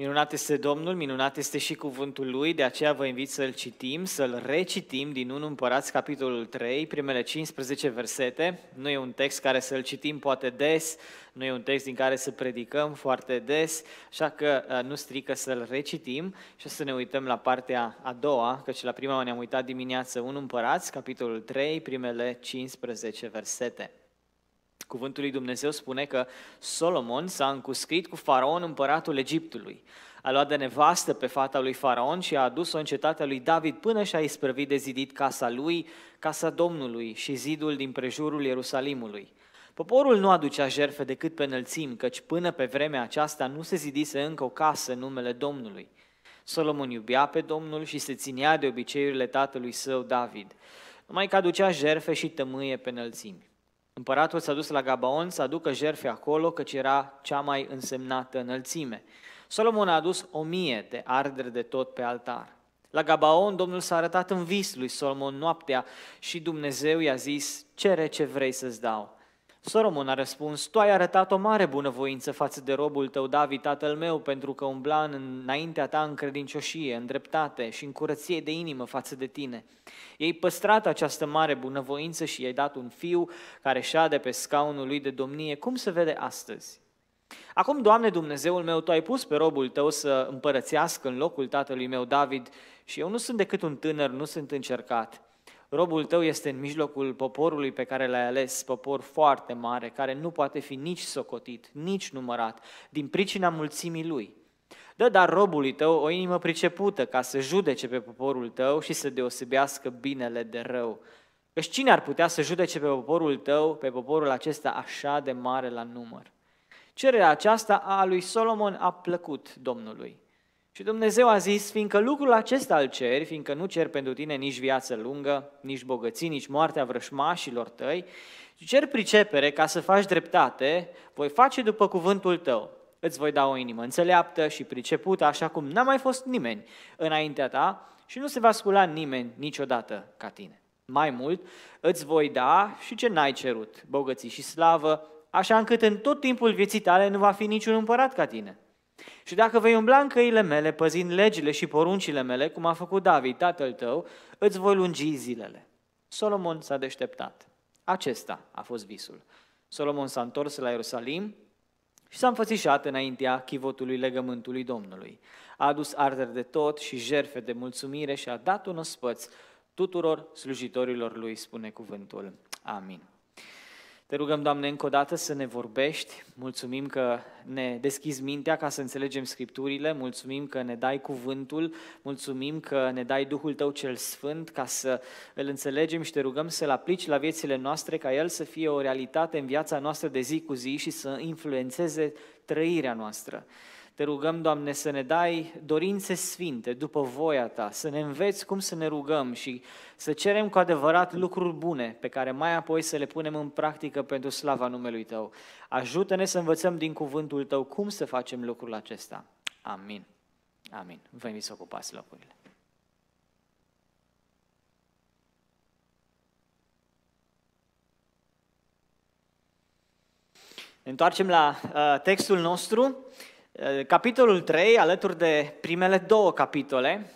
Minunat este Domnul, minunat este și cuvântul Lui, de aceea vă invit să-l citim, să-l recitim din 1 Împărați, capitolul 3, primele 15 versete. Nu e un text care să-l citim poate des, nu e un text din care să predicăm foarte des, așa că nu strică să-l recitim și să ne uităm la partea a doua, căci la prima ne-am uitat dimineață 1 Împărați, capitolul 3, primele 15 versete. Cuvântul lui Dumnezeu spune că Solomon s-a încuscrit cu faraon împăratul Egiptului. A luat de nevastă pe fata lui faraon și a adus-o în cetatea lui David până și-a isprăvit de zidit casa lui, casa Domnului și zidul din prejurul Ierusalimului. Poporul nu aducea jerfe decât pe înălțimi, căci până pe vremea aceasta nu se zidise încă o casă în numele Domnului. Solomon iubea pe Domnul și se ținea de obiceiurile tatălui său David, numai că aducea jerfe și tămâie pe înălțimi. Împăratul s-a dus la Gabaon să aducă jerfe acolo, căci era cea mai însemnată înălțime. Solomon a adus o mie de ardere de tot pe altar. La Gabaon, Domnul s-a arătat în vis lui Solomon noaptea și Dumnezeu i-a zis, cere ce vrei să-ți dau. Solomon a răspuns, tu ai arătat o mare bunăvoință față de robul tău, David, tatăl meu, pentru că umbla înaintea ta în credincioșie, în dreptate și în curăție de inimă față de tine. Ei păstrat această mare bunăvoință și i-ai dat un fiu care șade pe scaunul lui de domnie, cum se vede astăzi. Acum, Doamne Dumnezeul meu, Tu ai pus pe robul Tău să împărățească în locul tatălui meu David și eu nu sunt decât un tânăr, nu sunt încercat. Robul tău este în mijlocul poporului pe care l-ai ales, popor foarte mare, care nu poate fi nici socotit, nici numărat, din pricina mulțimii lui. Dă dar robului tău o inimă pricepută ca să judece pe poporul tău și să deosebească binele de rău. Căci cine ar putea să judece pe poporul tău, pe poporul acesta așa de mare la număr? Cererea aceasta a lui Solomon a plăcut Domnului. Și Dumnezeu a zis, fiindcă lucrul acesta îl ceri, fiindcă nu cer pentru tine nici viață lungă, nici bogății, nici moartea vrășmașilor tăi, și cer pricepere ca să faci dreptate, voi face după cuvântul tău. Îți voi da o inimă înțeleaptă și pricepută, așa cum n-a mai fost nimeni înaintea ta și nu se va scula nimeni niciodată ca tine. Mai mult, îți voi da și ce n-ai cerut, bogății și slavă, așa încât în tot timpul vieții tale nu va fi niciun împărat ca tine. Și dacă vei umbla în căile mele, păzind legile și poruncile mele, cum a făcut David, tatăl tău, îți voi lungi zilele. Solomon s-a deșteptat. Acesta a fost visul. Solomon s-a întors la Ierusalim și s-a înfățișat înaintea chivotului legământului Domnului. A adus arderi de tot și jerfe de mulțumire și a dat un ospăț tuturor slujitorilor lui, spune cuvântul. Amin. Te rugăm, Doamne, încă o dată să ne vorbești. Mulțumim că ne deschizi mintea ca să înțelegem Scripturile. Mulțumim că ne dai cuvântul. Mulțumim că ne dai Duhul Tău cel Sfânt ca să îl înțelegem și te rugăm să-L aplici la viețile noastre ca El să fie o realitate în viața noastră de zi cu zi și să influențeze trăirea noastră. Te rugăm, Doamne, să ne dai dorințe sfinte după voia Ta, să ne înveți cum să ne rugăm și să cerem cu adevărat lucruri bune pe care mai apoi să le punem în practică pentru slava numelui Tău. Ajută-ne să învățăm din cuvântul Tău cum să facem lucrul acesta. Amin. Amin. Vă invit să ocupați locurile. Întoarcem la uh, textul nostru. Eh, capitolul 3, alături de primele două capitole,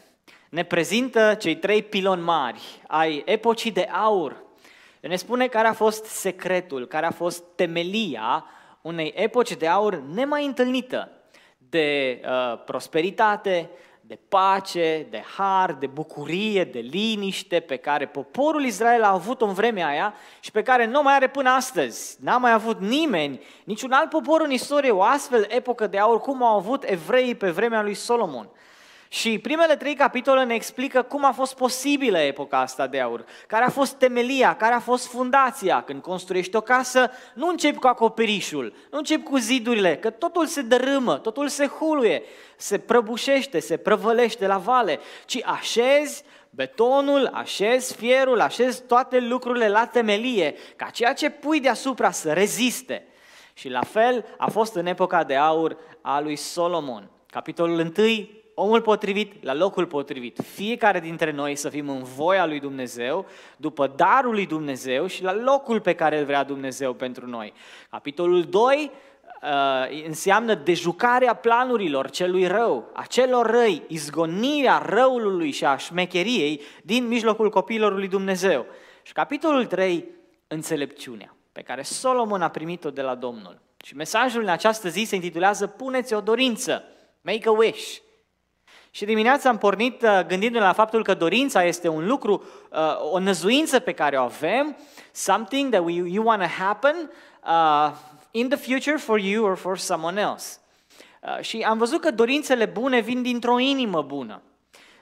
ne prezintă cei trei piloni mari ai epocii de aur. Ne spune care a fost secretul, care a fost temelia unei epoci de aur nemai întâlnită de uh, prosperitate, de pace, de har, de bucurie, de liniște pe care poporul Israel a avut în vremea aia și pe care nu mai are până astăzi. N-a mai avut nimeni, niciun alt popor în istorie, o astfel epocă de aur cum au avut evreii pe vremea lui Solomon. Și primele trei capitole ne explică cum a fost posibilă epoca asta de aur, care a fost temelia, care a fost fundația. Când construiești o casă, nu începi cu acoperișul, nu începi cu zidurile, că totul se dărâmă, totul se huluie, se prăbușește, se prăvălește la vale, ci așezi betonul, așezi fierul, așezi toate lucrurile la temelie, ca ceea ce pui deasupra să reziste. Și la fel a fost în epoca de aur a lui Solomon. Capitolul 1, omul potrivit la locul potrivit. Fiecare dintre noi să fim în voia lui Dumnezeu, după darul lui Dumnezeu și la locul pe care îl vrea Dumnezeu pentru noi. Capitolul 2 uh, înseamnă dejucarea planurilor celui rău, a celor răi, izgonirea răului și a șmecheriei din mijlocul copiilor lui Dumnezeu. Și capitolul 3, înțelepciunea, pe care Solomon a primit-o de la Domnul. Și mesajul în această zi se intitulează Puneți o dorință, make a wish. Și dimineața am pornit uh, gândindu-ne la faptul că dorința este un lucru, uh, o năzuință pe care o avem, something that we, you want to happen uh, in the future for you or for someone else. Uh, și am văzut că dorințele bune vin dintr-o inimă bună.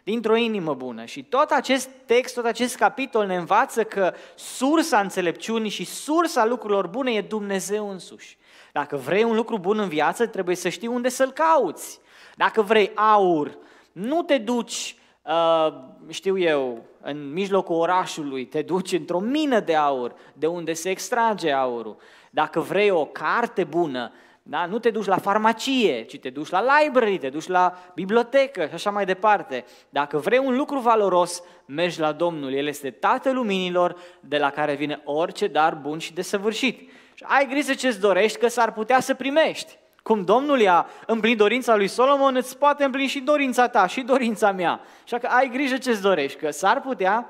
Dintr-o inimă bună. Și tot acest text, tot acest capitol ne învață că sursa înțelepciunii și sursa lucrurilor bune e Dumnezeu însuși. Dacă vrei un lucru bun în viață, trebuie să știi unde să-l cauți. Dacă vrei aur, nu te duci, uh, știu eu, în mijlocul orașului, te duci într-o mină de aur, de unde se extrage aurul. Dacă vrei o carte bună, da? Nu te duci la farmacie, ci te duci la library, te duci la bibliotecă și așa mai departe. Dacă vrei un lucru valoros, mergi la Domnul. El este Tatăl Luminilor, de la care vine orice dar bun și desăvârșit. Și ai grijă ce-ți dorești, că s-ar putea să primești. Cum Domnul i-a împlinit dorința lui Solomon, îți poate împlini și dorința ta, și dorința mea. Așa că ai grijă ce-ți dorești, că s-ar putea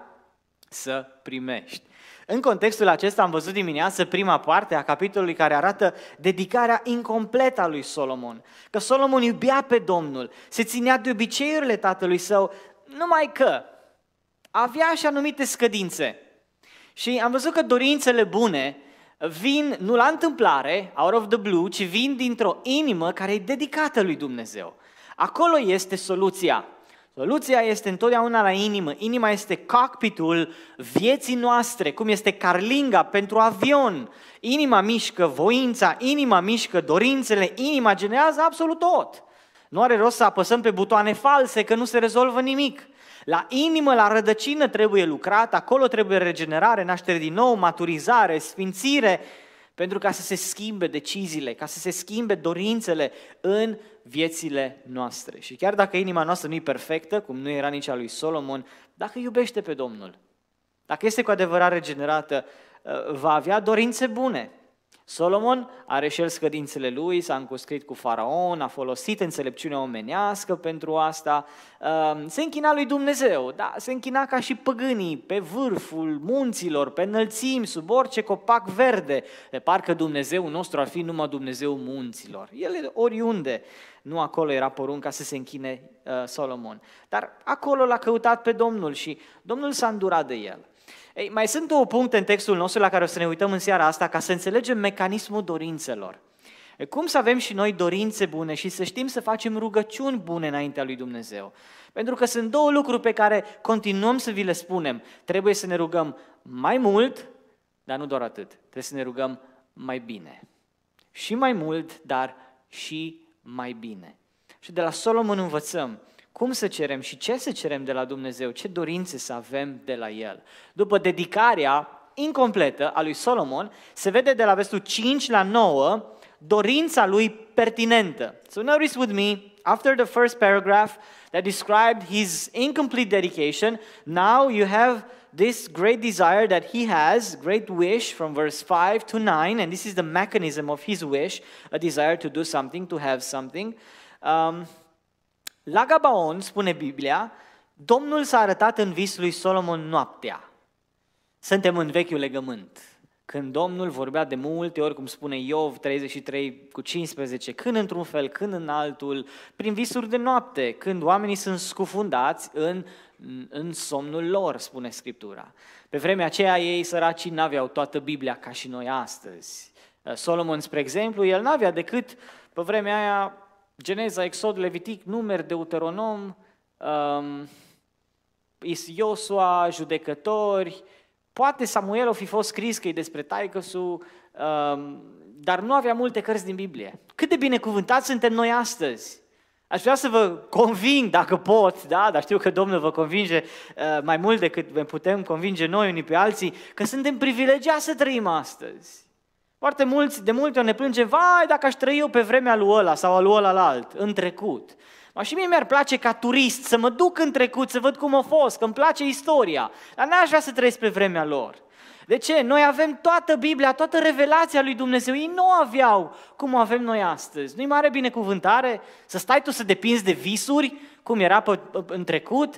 să primești. În contextul acesta am văzut dimineață prima parte a capitolului care arată dedicarea incompletă a lui Solomon. Că Solomon iubea pe Domnul, se ținea de obiceiurile tatălui său, numai că avea și anumite scădințe. Și am văzut că dorințele bune vin nu la întâmplare, out of the blue, ci vin dintr-o inimă care e dedicată lui Dumnezeu. Acolo este soluția. Soluția este întotdeauna la inimă. Inima este cockpitul vieții noastre, cum este carlinga pentru avion. Inima mișcă voința, inima mișcă dorințele, inima generează absolut tot. Nu are rost să apăsăm pe butoane false că nu se rezolvă nimic. La inimă, la rădăcină trebuie lucrat, acolo trebuie regenerare, naștere din nou, maturizare, sfințire, pentru ca să se schimbe deciziile, ca să se schimbe dorințele în viețile noastre. Și chiar dacă inima noastră nu e perfectă, cum nu era nici a lui Solomon, dacă iubește pe Domnul, dacă este cu adevărat regenerată, uh, va avea dorințe bune, Solomon a reșel scădințele lui, s-a încuscrit cu faraon, a folosit înțelepciunea omenească pentru asta, ehm, se închina lui Dumnezeu, da, se închina ca și păgânii, pe vârful munților, pe înălțimi, sub orice copac verde, de parcă Dumnezeu nostru ar fi numai Dumnezeu munților. El oriunde, nu acolo era porunca să se închine eh, Solomon. Dar acolo l-a căutat pe Domnul și Domnul s-a îndurat de el. Ei, mai sunt două puncte în textul nostru la care o să ne uităm în seara asta ca să înțelegem mecanismul dorințelor. Cum să avem și noi dorințe bune și să știm să facem rugăciuni bune înaintea lui Dumnezeu? Pentru că sunt două lucruri pe care continuăm să vi le spunem. Trebuie să ne rugăm mai mult, dar nu doar atât. Trebuie să ne rugăm mai bine. Și mai mult, dar și mai bine. Și de la Solomon învățăm cum să cerem și ce să cerem de la Dumnezeu? Ce dorințe să avem de la El? După dedicarea incompletă a lui Solomon, se vede de la versul 5 la 9 dorința lui pertinentă. So notice with me, after the first paragraph that described his incomplete dedication, now you have this great desire that he has, great wish from verse 5 to 9, and this is the mechanism of his wish, a desire to do something, to have something. Um, la Gabaon, spune Biblia, Domnul s-a arătat în vis lui Solomon noaptea. Suntem în vechiul legământ. Când Domnul vorbea de multe ori, cum spune Iov 33 cu 15, când într-un fel, când în altul, prin visuri de noapte, când oamenii sunt scufundați în, în somnul lor, spune Scriptura. Pe vremea aceea ei săraci n-aveau toată Biblia ca și noi astăzi. Solomon, spre exemplu, el n-avea decât pe vremea aia Geneza, Exod, Levitic, Numeri, Deuteronom, um, Judecători, poate Samuel o fi fost scris că e despre taicăsul, um, dar nu avea multe cărți din Biblie. Cât de binecuvântați suntem noi astăzi! Aș vrea să vă conving, dacă pot, da, dar știu că Domnul vă convinge uh, mai mult decât putem convinge noi unii pe alții, că suntem privilegiați să trăim astăzi. Foarte mulți, de multe ori ne plângem, vai, dacă aș trăi eu pe vremea lui ăla sau al lui ăla la alt, în trecut. Ma și mie mi-ar place ca turist să mă duc în trecut, să văd cum a fost, că îmi place istoria, dar n-aș vrea să trăiesc pe vremea lor. De ce? Noi avem toată Biblia, toată revelația lui Dumnezeu. Ei nu aveau cum o avem noi astăzi. Nu-i mare binecuvântare să stai tu să depinzi de visuri, cum era pe, în trecut,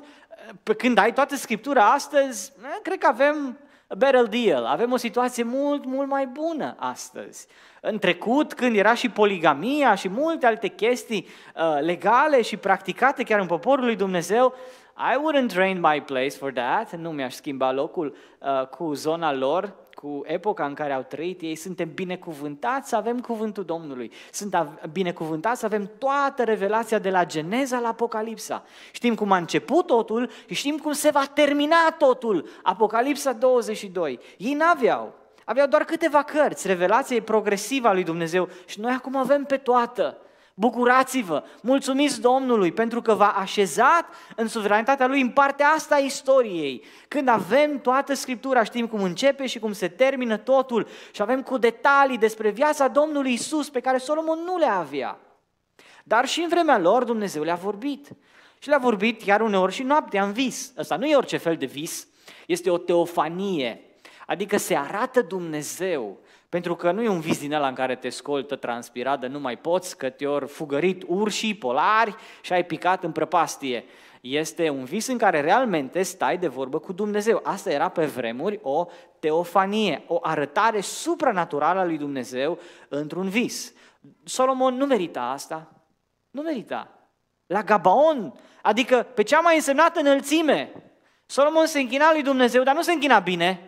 pe când ai toată Scriptura astăzi? Eh, cred că avem Better deal. Avem o situație mult, mult mai bună astăzi. În trecut, când era și poligamia și multe alte chestii uh, legale și practicate chiar în poporul lui Dumnezeu, I wouldn't train my place for that. Nu mi-aș schimba locul uh, cu zona lor cu epoca în care au trăit ei, suntem binecuvântați să avem cuvântul Domnului. Sunt binecuvântați să avem toată revelația de la Geneza la Apocalipsa. Știm cum a început totul și știm cum se va termina totul. Apocalipsa 22. Ei n-aveau. Aveau doar câteva cărți, e progresivă a lui Dumnezeu și noi acum avem pe toată. Bucurați-vă, mulțumiți Domnului pentru că v-a așezat în suveranitatea Lui în partea asta a istoriei. Când avem toată Scriptura, știm cum începe și cum se termină totul și avem cu detalii despre viața Domnului Isus pe care Solomon nu le avea. Dar și în vremea lor Dumnezeu le-a vorbit. Și le-a vorbit chiar uneori și noaptea în vis. Asta nu e orice fel de vis, este o teofanie, adică se arată Dumnezeu pentru că nu e un vis din ăla în care te scoltă transpirat de nu mai poți, că te ori fugărit urșii polari și ai picat în prăpastie. Este un vis în care realmente stai de vorbă cu Dumnezeu. Asta era pe vremuri o teofanie, o arătare supranaturală a lui Dumnezeu într-un vis. Solomon nu merita asta. Nu merita. La Gabaon, adică pe cea mai însemnată înălțime. Solomon se închina lui Dumnezeu, dar nu se închina bine.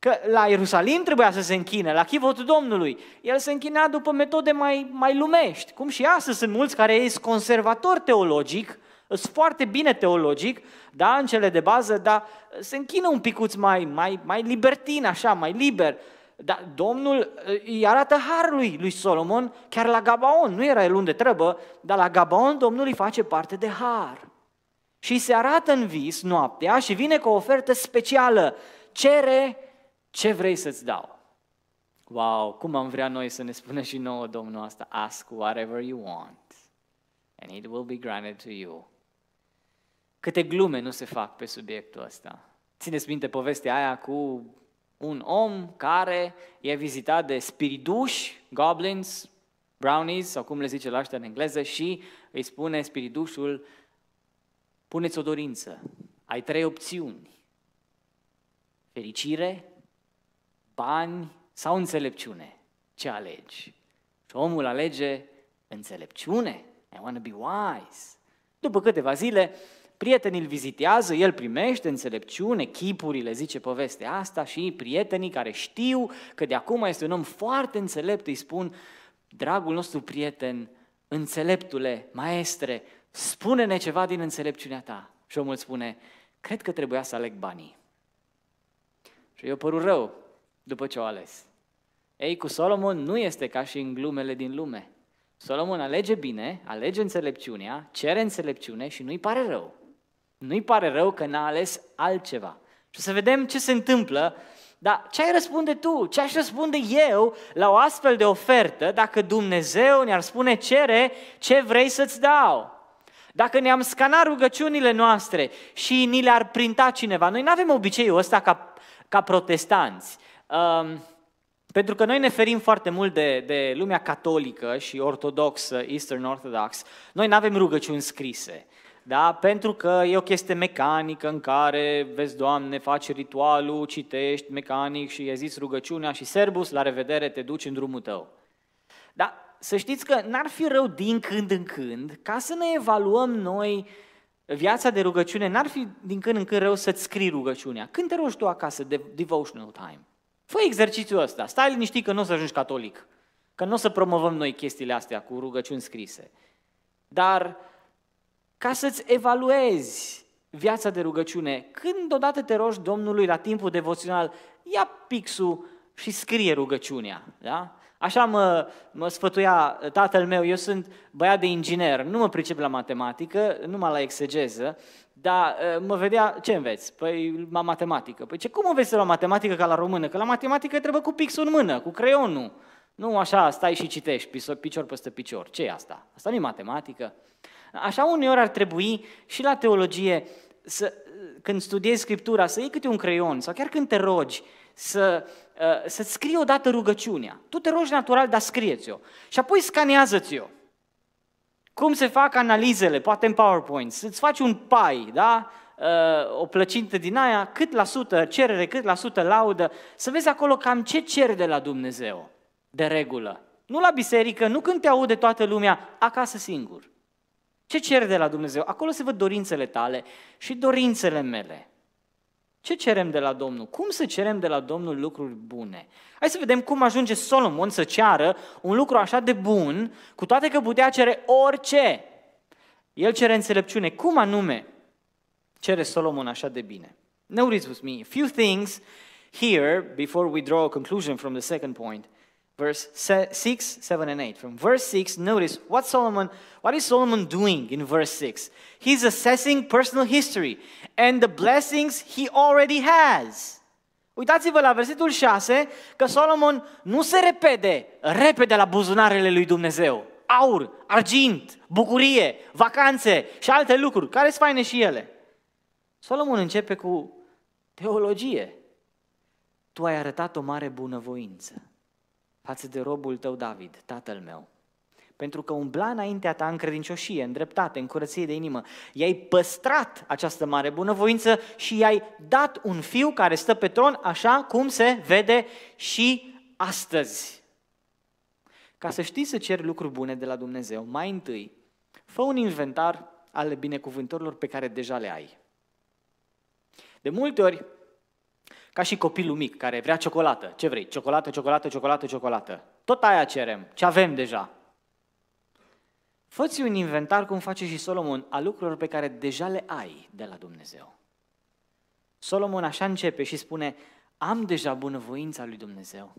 Că la Ierusalim trebuia să se închine, la chivotul Domnului. El se închinea după metode mai, mai lumești. Cum și astăzi sunt mulți care sunt conservatori teologic, sunt foarte bine teologic, da, în cele de bază, dar se închină un picuț mai, mai, mai libertin, așa, mai liber. Dar Domnul uh, îi arată harul lui, lui Solomon, chiar la Gabaon, nu era el unde trebuie, dar la Gabaon Domnul îi face parte de har. Și se arată în vis noaptea și vine cu o ofertă specială. Cere ce vrei să-ți dau? Wow, cum am vrea noi să ne spună și nouă Domnul asta? Ask whatever you want and it will be granted to you. Câte glume nu se fac pe subiectul ăsta. Țineți minte povestea aia cu un om care e vizitat de spiriduși, goblins, brownies, sau cum le zice la în engleză, și îi spune spiridușul, puneți o dorință, ai trei opțiuni, fericire, bani sau înțelepciune? Ce alegi? Și omul alege înțelepciune. I want to be wise. După câteva zile, prietenii îl vizitează, el primește înțelepciune, chipurile, zice povestea asta, și prietenii care știu că de acum este un om foarte înțelept, îi spun, dragul nostru prieten, înțeleptule, maestre, spune-ne ceva din înțelepciunea ta. Și omul spune, cred că trebuia să aleg banii. Și eu părul rău, după ce o ales. Ei, cu Solomon nu este ca și în glumele din lume. Solomon alege bine, alege înțelepciunea, cere înțelepciune și nu-i pare rău. Nu-i pare rău că n-a ales altceva. Și să vedem ce se întâmplă, dar ce ai răspunde tu? Ce aș răspunde eu la o astfel de ofertă dacă Dumnezeu ne-ar spune cere ce vrei să-ți dau? Dacă ne-am scanat rugăciunile noastre și ni le-ar printa cineva, noi nu avem obiceiul ăsta ca, ca protestanți Um, pentru că noi ne ferim foarte mult de, de lumea catolică și ortodoxă, Eastern Orthodox, noi nu avem rugăciuni scrise. Da? Pentru că e o chestie mecanică în care, vezi, Doamne, faci ritualul, citești mecanic și e zis rugăciunea și serbus, la revedere, te duci în drumul tău. Dar să știți că n-ar fi rău din când în când, ca să ne evaluăm noi viața de rugăciune, n-ar fi din când în când rău să-ți scrii rugăciunea. Când te rogi tu acasă de devotional time? Fă exercițiul ăsta, stai liniștit că nu o să ajungi catolic, că nu o să promovăm noi chestiile astea cu rugăciuni scrise. Dar ca să-ți evaluezi viața de rugăciune, când odată te rogi Domnului la timpul devoțional, ia pixul și scrie rugăciunea. Da? Așa mă, mă sfătuia tatăl meu, eu sunt băiat de inginer, nu mă pricep la matematică, numai la exegeză, dar ă, mă vedea, ce înveți? Păi la matematică. Păi ce, cum vezi la matematică ca la română? Că la matematică trebuie cu pixul în mână, cu creionul. Nu așa stai și citești picior peste picior. ce e asta? Asta nu e matematică. Așa uneori ar trebui și la teologie să, când studiezi Scriptura, să iei câte un creion sau chiar când te rogi, să, ă, să scrii odată rugăciunea. Tu te rogi natural, dar scrieți-o. Și apoi scanează-ți-o. Cum se fac analizele, poate în PowerPoint, să-ți faci un pai, da? Uh, o plăcintă din aia, cât la sută cerere, cât la sută laudă, să vezi acolo cam ce ceri de la Dumnezeu, de regulă. Nu la biserică, nu când te aude toată lumea, acasă singur. Ce ceri de la Dumnezeu? Acolo se văd dorințele tale și dorințele mele. Ce cerem de la Domnul? Cum să cerem de la Domnul lucruri bune? Hai să vedem cum ajunge Solomon să ceară un lucru așa de bun, cu toate că putea cere orice. El cere înțelepciune. Cum anume cere Solomon așa de bine? Ne with me a few things here before we draw a conclusion from the second point – verse 6, 7, and 8. From verse 6, notice what Solomon, what is Solomon doing in verse 6? He's assessing personal history and the blessings he already has. Uitați-vă la versetul 6 că Solomon nu se repede repede la buzunarele lui Dumnezeu. Aur, argint, bucurie, vacanțe și alte lucruri, care sunt faine și ele. Solomon începe cu teologie. Tu ai arătat o mare bunăvoință față de robul tău David, tatăl meu. Pentru că umbla înaintea ta în credincioșie, în dreptate, în curăție de inimă. I-ai păstrat această mare bunăvoință și i-ai dat un fiu care stă pe tron, așa cum se vede și astăzi. Ca să știi să ceri lucruri bune de la Dumnezeu, mai întâi, fă un inventar ale binecuvântărilor pe care deja le ai. De multe ori, ca și copilul mic care vrea ciocolată. Ce vrei? Ciocolată, ciocolată, ciocolată, ciocolată. Tot aia cerem, ce avem deja. Făți un inventar, cum face și Solomon, a lucrurilor pe care deja le ai de la Dumnezeu. Solomon așa începe și spune, am deja bunăvoința lui Dumnezeu.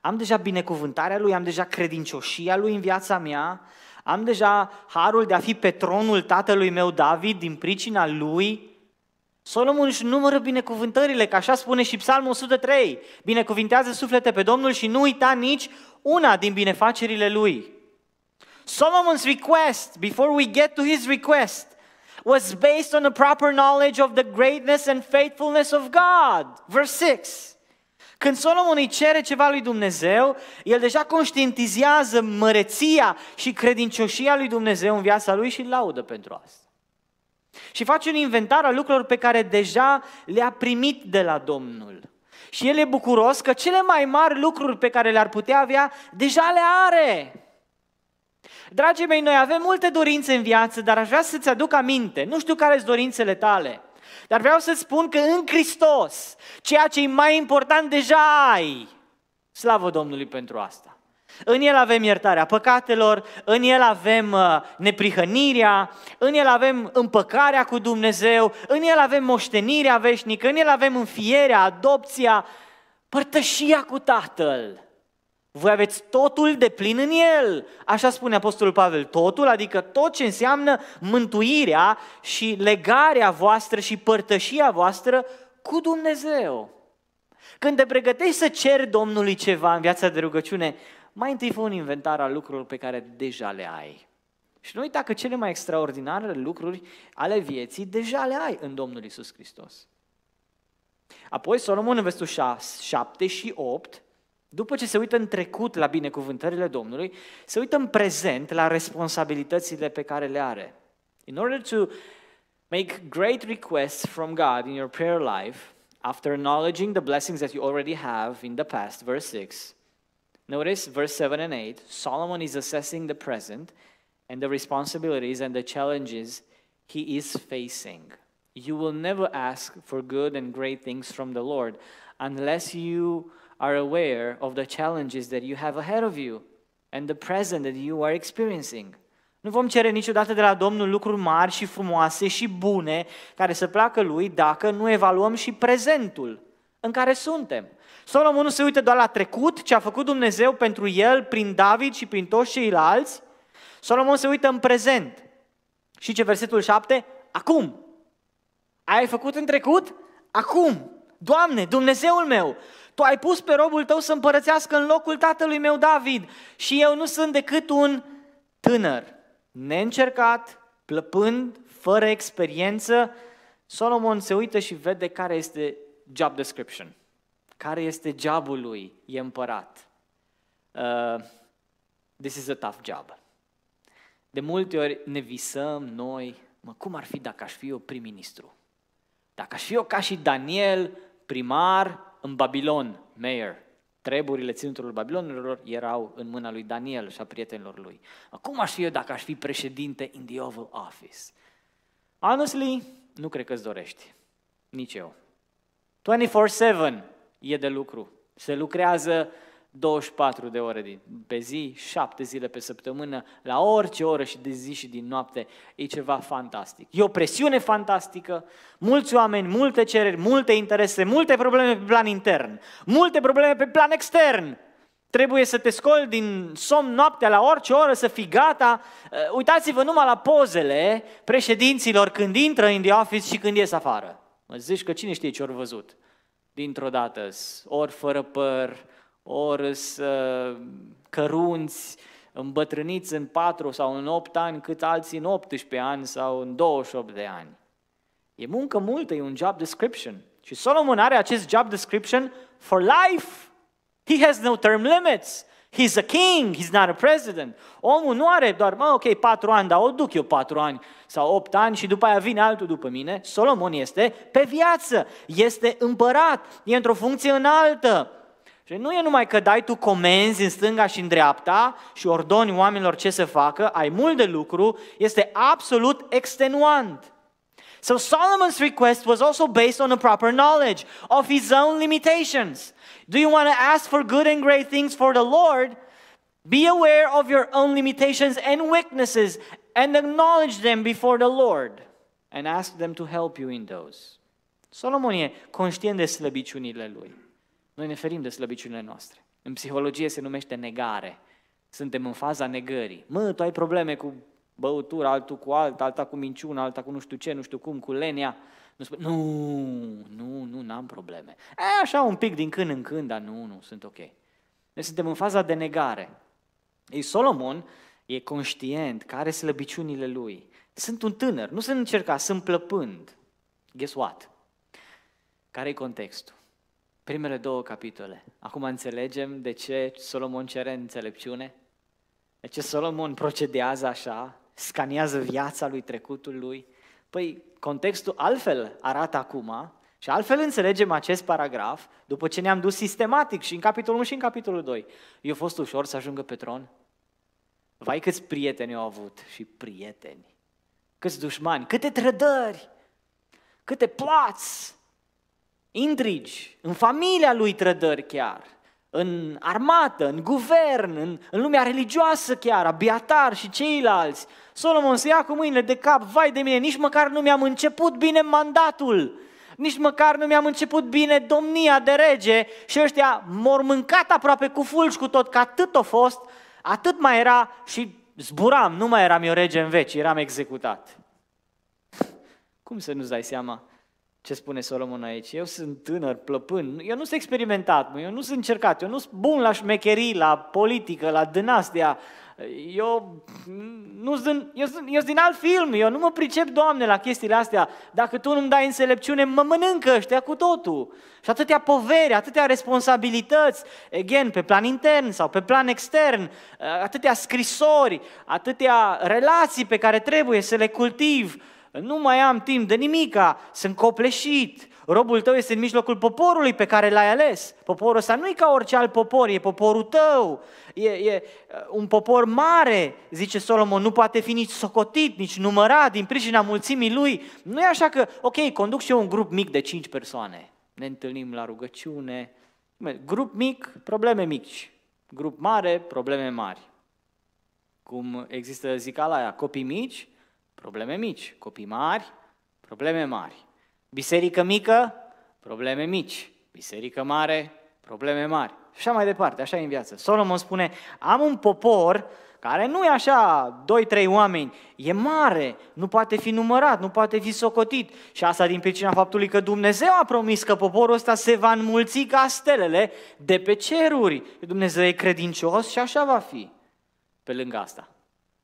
Am deja binecuvântarea lui, am deja credincioșia lui în viața mea, am deja harul de a fi pe tronul tatălui meu David din pricina lui, Solomon își numără binecuvântările, că așa spune și Psalmul 103. Binecuvintează suflete pe Domnul și nu uita nici una din binefacerile lui. Solomon's request, before we get to his request, was based on a proper knowledge of the greatness and faithfulness of God. Verse 6. Când Solomon îi cere ceva lui Dumnezeu, el deja conștientizează măreția și credincioșia lui Dumnezeu în viața lui și laudă pentru asta. Și face un inventar al lucrurilor pe care deja le-a primit de la Domnul. Și el e bucuros că cele mai mari lucruri pe care le-ar putea avea, deja le are. Dragii mei, noi avem multe dorințe în viață, dar aș vrea să-ți aduc aminte, nu știu care sunt dorințele tale, dar vreau să spun că în Hristos, ceea ce e mai important deja ai. Slavă Domnului pentru asta. În El avem iertarea păcatelor, în El avem uh, neprihănirea, în El avem împăcarea cu Dumnezeu, în El avem moștenirea veșnică, în El avem înfierea, adopția, părtășia cu Tatăl. Voi aveți totul de plin în el. Așa spune Apostolul Pavel, totul, adică tot ce înseamnă mântuirea și legarea voastră și părtășia voastră cu Dumnezeu. Când te pregătești să ceri Domnului ceva în viața de rugăciune, mai întâi fă un inventar al lucrurilor pe care deja le ai. Și nu uita că cele mai extraordinare lucruri ale vieții deja le ai în Domnul Isus Hristos. Apoi Solomon în versetul 7 și 8, după ce se uită în trecut la binecuvântările Domnului, se uită în prezent la responsabilitățile pe care le are. In order to make great requests from God in your prayer life, after acknowledging the blessings that you already have in the past, verse 6, Notice verse 7 and 8 Solomon is assessing the present and the responsibilities and the challenges he is facing. You will never ask for good and great things from the Lord unless you are aware of the challenges that you have ahead of you and the present that you are experiencing. Nu vom cere niciodată de la Domnul lucruri mari și frumoase și bune care să placă lui dacă nu evaluăm și prezentul. în care suntem. Solomon nu se uită doar la trecut, ce a făcut Dumnezeu pentru el, prin David și prin toți ceilalți. Solomon se uită în prezent. Și ce versetul 7? Acum. Ai făcut în trecut? Acum. Doamne, Dumnezeul meu, Tu ai pus pe robul Tău să împărățească în locul tatălui meu David și eu nu sunt decât un tânăr, neîncercat, plăpând, fără experiență. Solomon se uită și vede care este job description. Care este jobul lui? E împărat. Uh, this is a tough job. De multe ori ne visăm noi, mă, cum ar fi dacă aș fi eu prim-ministru? Dacă aș fi eu ca și Daniel, primar în Babilon, mayor, treburile ținuturilor babilonilor erau în mâna lui Daniel și a prietenilor lui. cum aș fi eu dacă aș fi președinte in the Oval Office? Honestly, nu cred că ți dorești. Nici eu. 24-7 e de lucru. Se lucrează 24 de ore pe zi, 7 zile pe săptămână, la orice oră și de zi și din noapte, e ceva fantastic. E o presiune fantastică, mulți oameni, multe cereri, multe interese, multe probleme pe plan intern, multe probleme pe plan extern. Trebuie să te scoli din somn noaptea la orice oră, să fii gata. Uh, uitați-vă numai la pozele președinților când intră în the office și când ies afară. Îți zici că cine știe ce ori văzut dintr-o dată, ori fără păr, ori să uh, cărunți, îmbătrâniți în 4 sau în 8 ani, cât alții în 18 ani sau în 28 de ani. E muncă multă, e un job description. Și Solomon are acest job description for life. He has no term limits. He's a king, he's not a president. Omul nu are doar, mă, ok, patru ani, dar o duc eu patru ani sau opt ani și după aia vine altul după mine. Solomon este pe viață, este împărat, e într-o funcție înaltă. Și nu e numai că dai tu comenzi în stânga și în dreapta și ordoni oamenilor ce să facă, ai mult de lucru, este absolut extenuant. So Solomon's request was also based on a proper knowledge of his own limitations. Do you want to ask for good and great things for the Lord? Be aware of your own limitations and weaknesses and acknowledge them before the Lord and ask them to help you in those. Solomon e conștient de slăbiciunile lui. Noi ne ferim de slăbiciunile noastre. În psihologie se numește negare. Suntem în faza negării. Mă, tu ai probleme cu băutura, altul cu alt, alta cu minciună, alta cu nu știu ce, nu știu cum, cu lenia. Nu spune, nu, nu, nu, n-am probleme. E, așa un pic din când în când, dar nu, nu, sunt ok. Noi suntem în faza de negare. Ei, Solomon e conștient care are slăbiciunile lui. Sunt un tânăr, nu sunt încercat, sunt plăpând. Guess what? Care-i contextul? Primele două capitole. Acum înțelegem de ce Solomon cere înțelepciune? De ce Solomon procedează așa? Scanează viața lui, trecutul lui? Păi contextul altfel arată acum și altfel înțelegem acest paragraf după ce ne-am dus sistematic și în capitolul 1 și în capitolul 2. Eu fost ușor să ajungă pe tron? Vai câți prieteni au avut și prieteni, câți dușmani, câte trădări, câte plați, intrigi, în familia lui trădări chiar, în armată, în guvern, în, în lumea religioasă chiar, abiatar și ceilalți, Solomon se ia cu mâinile de cap, vai de mine, nici măcar nu mi-am început bine mandatul, nici măcar nu mi-am început bine domnia de rege și ăștia m-au mâncat aproape cu fulgi cu tot, că atât o fost, atât mai era și zburam, nu mai eram eu rege în veci, eram executat. Cum să nu-ți dai seama ce spune Solomon aici? Eu sunt tânăr, plăpân, eu nu sunt experimentat, mă, eu nu sunt încercat, eu nu sunt bun la șmecherii, la politică, la dinastia eu nu sunt. eu, eu din alt film, eu nu mă pricep, Doamne, la chestiile astea. Dacă Tu nu-mi dai înțelepciune, mă mănâncă ăștia cu totul. Și atâtea povere, atâtea responsabilități, again, pe plan intern sau pe plan extern, atâtea scrisori, atâtea relații pe care trebuie să le cultiv, nu mai am timp de nimica, sunt copleșit, Robul tău este în mijlocul poporului pe care l-ai ales. Poporul ăsta nu e ca orice alt popor, e poporul tău. E, e uh, un popor mare, zice Solomon, nu poate fi nici socotit, nici numărat din pricina mulțimii lui. Nu e așa că, ok, conduc și eu un grup mic de cinci persoane. Ne întâlnim la rugăciune. Grup mic, probleme mici. Grup mare, probleme mari. Cum există zicala aia, copii mici, probleme mici, copii mari, probleme mari. Biserică mică, probleme mici. Biserică mare, probleme mari. Și așa mai departe, așa e în viață. Solomon spune, am un popor care nu e așa, doi, trei oameni, e mare, nu poate fi numărat, nu poate fi socotit. Și asta din pricina faptului că Dumnezeu a promis că poporul ăsta se va înmulți ca stelele de pe ceruri. Dumnezeu e credincios și așa va fi. Pe lângă asta,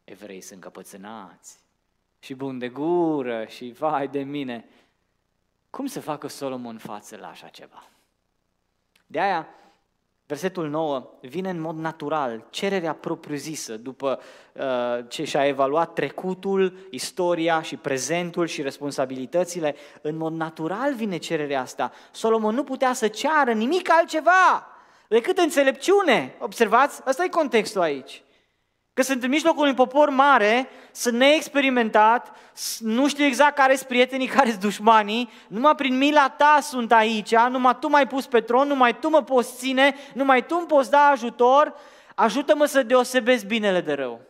evrei sunt căpățânați și bun de gură și vai de mine, cum să facă Solomon față la așa ceva? De aia, versetul 9 vine în mod natural cererea propriu-zisă după uh, ce și-a evaluat trecutul, istoria și prezentul și responsabilitățile. În mod natural vine cererea asta. Solomon nu putea să ceară nimic altceva decât înțelepciune. Observați? Asta e contextul aici. Că sunt în mijlocul unui popor mare, sunt neexperimentat, nu știu exact care sunt prietenii, care sunt dușmanii, numai prin mila ta sunt aici, numai tu m-ai pus pe tron, numai tu mă poți ține, numai tu îmi poți da ajutor, ajută-mă să deosebesc binele de rău.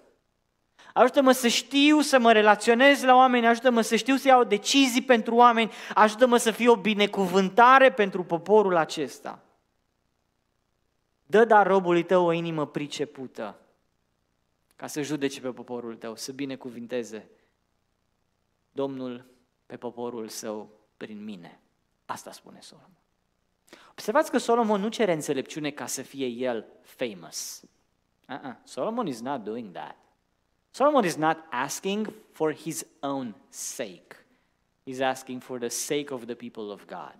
Ajută-mă să știu să mă relaționez la oameni, ajută-mă să știu să iau decizii pentru oameni, ajută-mă să fiu o binecuvântare pentru poporul acesta. Dă dar robului tău o inimă pricepută ca să judece pe poporul tău, să binecuvinteze Domnul pe poporul său prin mine. Asta spune Solomon. Observați că Solomon nu cere înțelepciune ca să fie el famous. Uh-uh. Solomon is not doing that. Solomon is not asking for his own sake. He's asking for the sake of the people of God.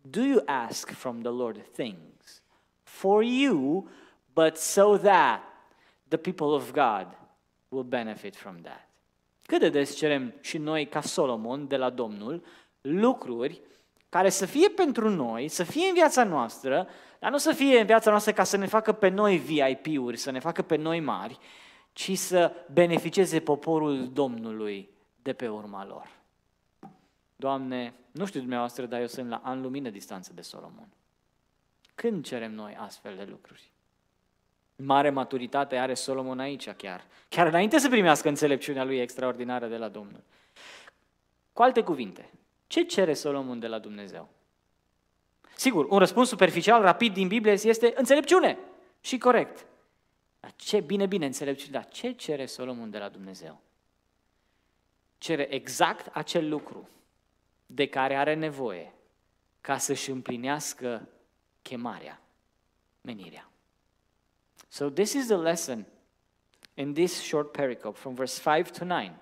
Do you ask from the Lord things for you, but so that the people of God will benefit from that. Cât de des cerem și noi ca Solomon de la Domnul lucruri care să fie pentru noi, să fie în viața noastră, dar nu să fie în viața noastră ca să ne facă pe noi VIP-uri, să ne facă pe noi mari, ci să beneficieze poporul Domnului de pe urma lor. Doamne, nu știu dumneavoastră, dar eu sunt la an lumină distanță de Solomon. Când cerem noi astfel de lucruri? Mare maturitate are Solomon aici chiar, chiar înainte să primească înțelepciunea lui extraordinară de la Domnul. Cu alte cuvinte, ce cere Solomon de la Dumnezeu? Sigur, un răspuns superficial, rapid din Biblie este înțelepciune și corect. Dar ce, bine, bine, înțelepciune, dar ce cere Solomon de la Dumnezeu? Cere exact acel lucru de care are nevoie ca să-și împlinească chemarea, menirea. So this is the lesson in this short pericope from verse 5 to 9.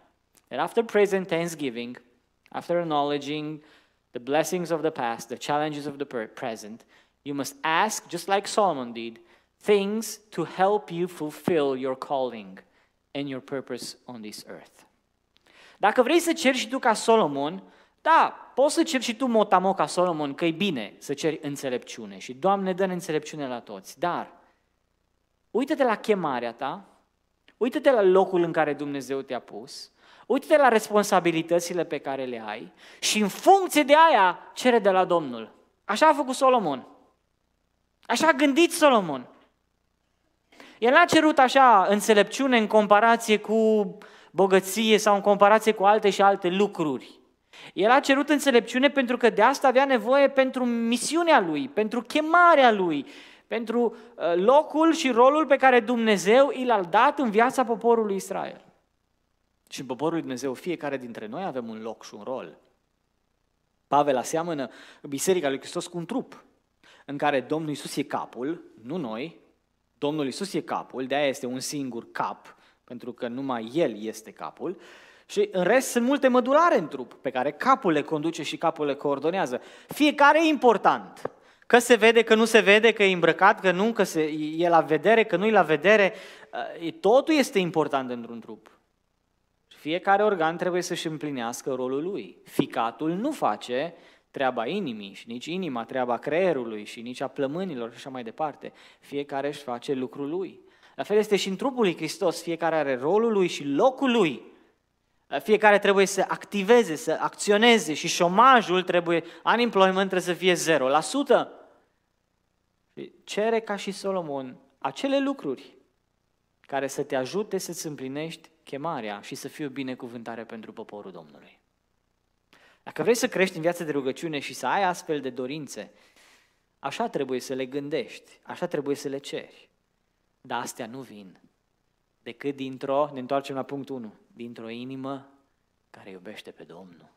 That after praise and thanksgiving, after acknowledging the blessings of the past, the challenges of the present, you must ask, just like Solomon did, things to help you fulfill your calling and your purpose on this earth. Dacă vrei să ceri și tu ca Solomon, da, poți să ceri și tu motamo ca Solomon, că e bine să ceri înțelepciune și Doamne dă înțelepciune la toți, dar uită-te la chemarea ta, uită-te la locul în care Dumnezeu te-a pus, uită-te la responsabilitățile pe care le ai și în funcție de aia cere de la Domnul. Așa a făcut Solomon. Așa a gândit Solomon. El a cerut așa înțelepciune în comparație cu bogăție sau în comparație cu alte și alte lucruri. El a cerut înțelepciune pentru că de asta avea nevoie pentru misiunea lui, pentru chemarea lui, pentru uh, locul și rolul pe care Dumnezeu i l-a dat în viața poporului Israel. Și în poporul Dumnezeu fiecare dintre noi avem un loc și un rol. Pavel aseamănă Biserica lui Hristos cu un trup în care Domnul Isus e capul, nu noi, Domnul Isus e capul, de-aia este un singur cap, pentru că numai El este capul, și în rest sunt multe mădulare în trup, pe care capul le conduce și capul le coordonează. Fiecare e important. Că se vede, că nu se vede, că e îmbrăcat, că nu, că se, e la vedere, că nu e la vedere. Totul este important într-un trup. Fiecare organ trebuie să-și împlinească rolul lui. Ficatul nu face treaba inimii și nici inima treaba creierului și nici a plămânilor și așa mai departe. Fiecare își face lucrul lui. La fel este și în trupul lui Hristos, fiecare are rolul lui și locul lui Uh, fiecare trebuie să activeze, să acționeze și șomajul trebuie, unemployment trebuie să fie 0%. cere ca și Solomon acele lucruri care să te ajute să-ți împlinești chemarea și să fie o binecuvântare pentru poporul Domnului. Dacă vrei să crești în viața de rugăciune și să ai astfel de dorințe, așa trebuie să le gândești, așa trebuie să le ceri. Dar astea nu vin decât dintr-o, ne întoarcem la punctul 1, dintr-o inimă care iubește pe Domnul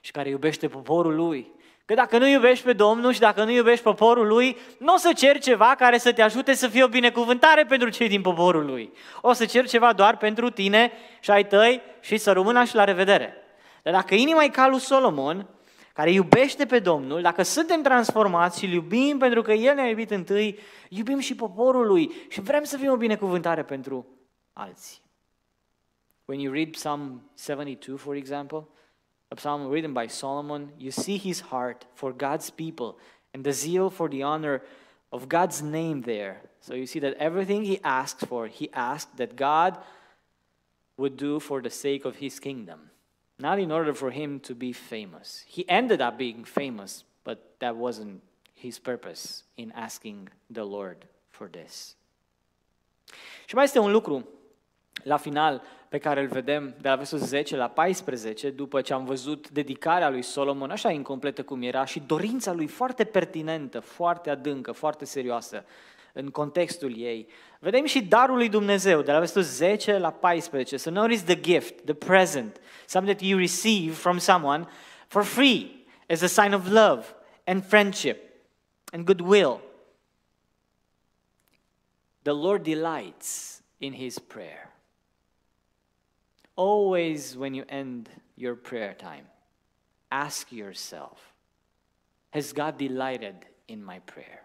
și care iubește poporul lui. Că dacă nu iubești pe Domnul și dacă nu iubești poporul lui, nu o să ceri ceva care să te ajute să fie o binecuvântare pentru cei din poporul lui. O să ceri ceva doar pentru tine și ai tăi și să rămână și la revedere. Dar dacă inima e ca lui Solomon, care iubește pe Domnul, dacă suntem transformați și iubim pentru că El ne-a iubit întâi, iubim și poporul lui și vrem să fim o binecuvântare pentru alții. When you read Psalm 72, for example, a psalm written by Solomon, you see his heart for God's people and the zeal for the honor of God's name there. So you see that everything he asked for, he asked that God would do for the sake of his kingdom, not in order for him to be famous. He ended up being famous, but that wasn't his purpose in asking the Lord for this. Și mai este un lucru la final pe care îl vedem de la versul 10 la 14, după ce am văzut dedicarea lui Solomon, așa incompletă cum era, și dorința lui foarte pertinentă, foarte adâncă, foarte serioasă în contextul ei. Vedem și darul lui Dumnezeu, de la versul 10 la 14. So notice the gift, the present, something that you receive from someone for free as a sign of love and friendship and goodwill. The Lord delights in his prayer always when you end your prayer time, ask yourself Has God delighted in my prayer?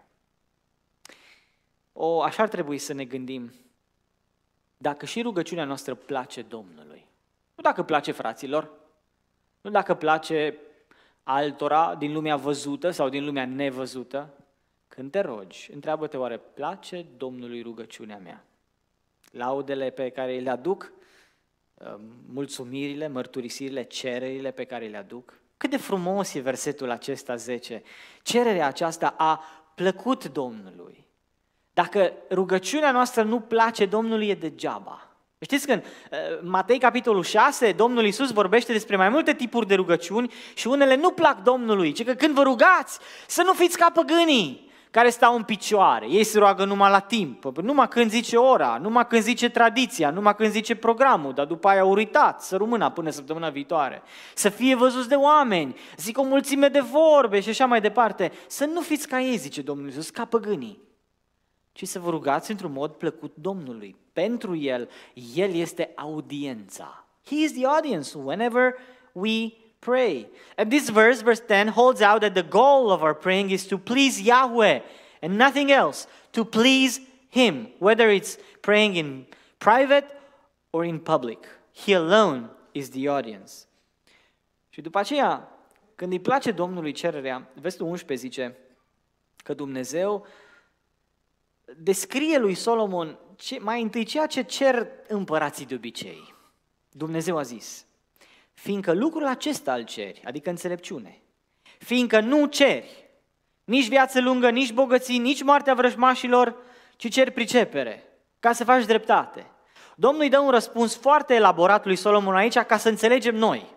O, așa ar trebui să ne gândim. Dacă și rugăciunea noastră place Domnului, nu dacă place fraților, nu dacă place altora din lumea văzută sau din lumea nevăzută, când te rogi, întreabă-te oare place Domnului rugăciunea mea? Laudele pe care îi le aduc mulțumirile, mărturisirile, cererile pe care le aduc. Cât de frumos e versetul acesta 10. Cererea aceasta a plăcut Domnului. Dacă rugăciunea noastră nu place Domnului, e degeaba. Știți că în Matei capitolul 6, Domnul Iisus vorbește despre mai multe tipuri de rugăciuni și unele nu plac Domnului, ci că când vă rugați să nu fiți ca păgânii, care stau în picioare. Ei se roagă numai la timp, numai când zice ora, numai când zice tradiția, numai când zice programul, dar după aia au uitat să rămână până săptămâna viitoare. Să fie văzuți de oameni, zic o mulțime de vorbe și așa mai departe. Să nu fiți ca ei, zice Domnul Iisus, ca păgânii, ci să vă rugați într-un mod plăcut Domnului. Pentru El, El este audiența. He is the audience whenever we pray. And this verse, verse 10, holds out that the goal of our praying is to please Yahweh and nothing else, to please Him, whether it's praying in private or in public. He alone is the audience. Și după aceea, când îi place Domnului cererea, versetul 11 zice că Dumnezeu descrie lui Solomon ce, mai întâi ceea ce cer împărații de obicei. Dumnezeu a zis, Fiindcă lucrul acesta îl ceri, adică înțelepciune. Fiindcă nu ceri nici viață lungă, nici bogății, nici moartea vrăjmașilor, ci ceri pricepere, ca să faci dreptate. Domnul îi dă un răspuns foarte elaborat lui Solomon aici ca să înțelegem noi.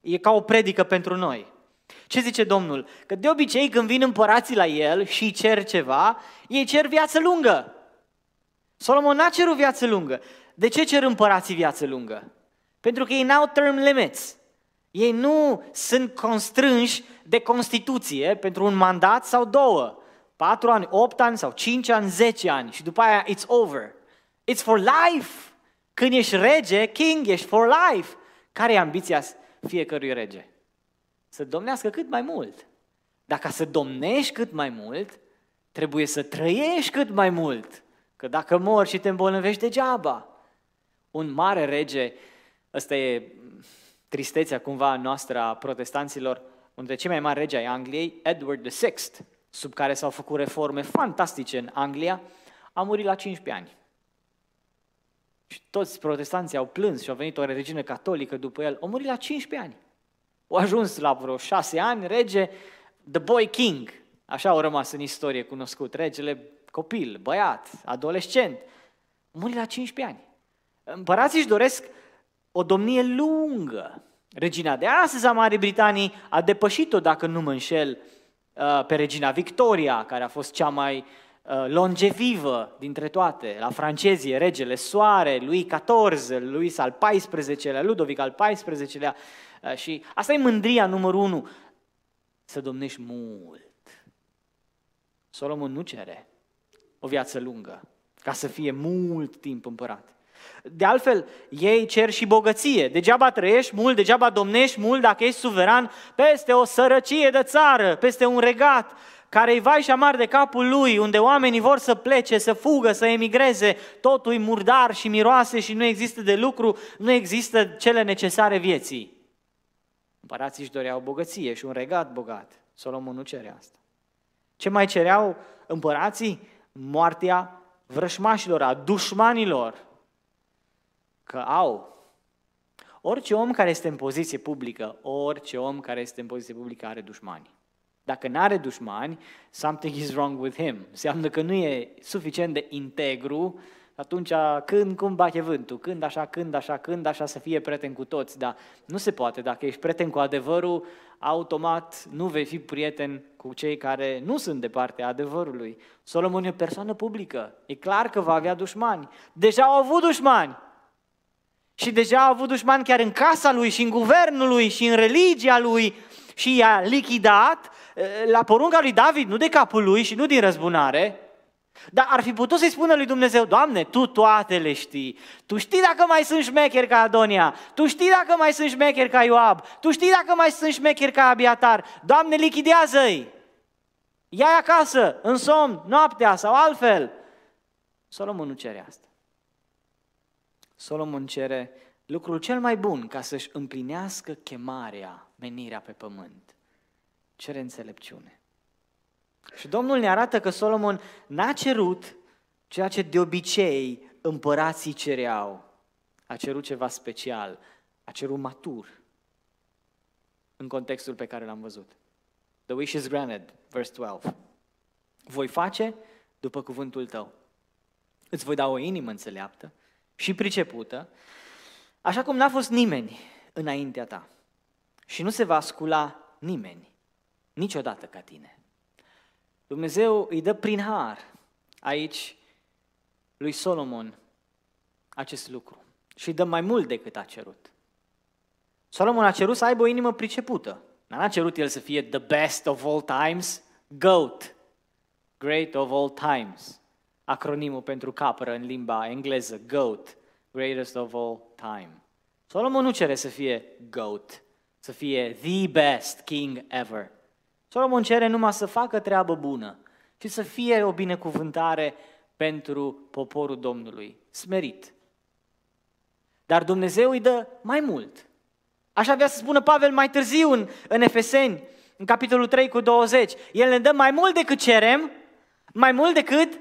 E ca o predică pentru noi. Ce zice Domnul? Că de obicei când vin împărații la el și cer ceva, ei cer viață lungă. Solomon n-a cerut viață lungă. De ce cer împărații viață lungă? Pentru că ei n-au term limits. Ei nu sunt constrânși de Constituție pentru un mandat sau două. 4 ani, 8 ani sau 5 ani, 10 ani și după aia it's over. It's for life. Când ești rege, king, ești for life. Care e ambiția fiecărui rege? Să domnească cât mai mult. Dacă să domnești cât mai mult, trebuie să trăiești cât mai mult. Că dacă mor și te îmbolnăvești degeaba. Un mare rege Asta e tristețea cumva noastră a protestanților. Unul dintre cei mai mari regi ai Angliei, Edward VI, sub care s-au făcut reforme fantastice în Anglia, a murit la 15 ani. Și toți protestanții au plâns și au venit o regină catolică după el. A murit la 15 ani. Au ajuns la vreo 6 ani rege, the boy king. Așa au rămas în istorie cunoscut, regele copil, băiat, adolescent. A murit la 15 ani. Împărații își doresc o domnie lungă. Regina de astăzi a Marii Britanii a depășit-o, dacă nu mă înșel, uh, pe regina Victoria, care a fost cea mai uh, longevivă dintre toate. La francezie, regele Soare, lui XIV, Luis al XIV-lea, Ludovic al XIV-lea. Uh, și asta e mândria numărul unu, să domnești mult. Solomon nu cere o viață lungă ca să fie mult timp împărat. De altfel, ei cer și bogăție. Degeaba trăiești mult, degeaba domnești mult dacă ești suveran peste o sărăcie de țară, peste un regat care-i vai și amar de capul lui, unde oamenii vor să plece, să fugă, să emigreze, totul e murdar și miroase și nu există de lucru, nu există cele necesare vieții. Împărații își doreau bogăție și un regat bogat. Solomon nu cere asta. Ce mai cereau împărații? Moartea vrășmașilor, a dușmanilor, că au. Orice om care este în poziție publică, orice om care este în poziție publică are dușmani. Dacă nu are dușmani, something is wrong with him. Înseamnă că nu e suficient de integru, atunci când, cum bate vântul, când așa, când așa, când așa să fie prieten cu toți, dar nu se poate. Dacă ești prieten cu adevărul, automat nu vei fi prieten cu cei care nu sunt de partea adevărului. Solomon e o persoană publică, e clar că va avea dușmani. Deja au avut dușmani, și deja a avut dușman chiar în casa lui și în guvernul lui și în religia lui și i-a lichidat eh, la porunca lui David, nu de capul lui și nu din răzbunare, dar ar fi putut să-i spună lui Dumnezeu, Doamne, Tu toate le știi. Tu știi dacă mai sunt șmecheri ca Adonia, Tu știi dacă mai sunt șmecheri ca Ioab, Tu știi dacă mai sunt șmecheri ca Abiatar. Doamne, lichidează-i! Ia-i acasă, în somn, noaptea sau altfel. Solomon nu cere asta. Solomon cere lucrul cel mai bun ca să-și împlinească chemarea, menirea pe pământ. Cere înțelepciune. Și Domnul ne arată că Solomon n-a cerut ceea ce de obicei împărații cereau. A cerut ceva special, a cerut matur în contextul pe care l-am văzut. The wish is granted, verse 12. Voi face după cuvântul tău. Îți voi da o inimă înțeleaptă și pricepută, așa cum n-a fost nimeni înaintea ta. Și nu se va scula nimeni, niciodată ca tine. Dumnezeu îi dă prin har aici lui Solomon acest lucru și îi dă mai mult decât a cerut. Solomon a cerut să aibă o inimă pricepută. N-a cerut el să fie the best of all times, GOAT, great of all times acronimul pentru capră în limba engleză, GOAT, greatest of all time. Solomon nu cere să fie GOAT, să fie the best king ever. Solomon cere numai să facă treabă bună și să fie o binecuvântare pentru poporul Domnului, smerit. Dar Dumnezeu îi dă mai mult. Așa avea să spună Pavel mai târziu în, în Efeseni, în capitolul 3 cu 20. El ne dă mai mult decât cerem, mai mult decât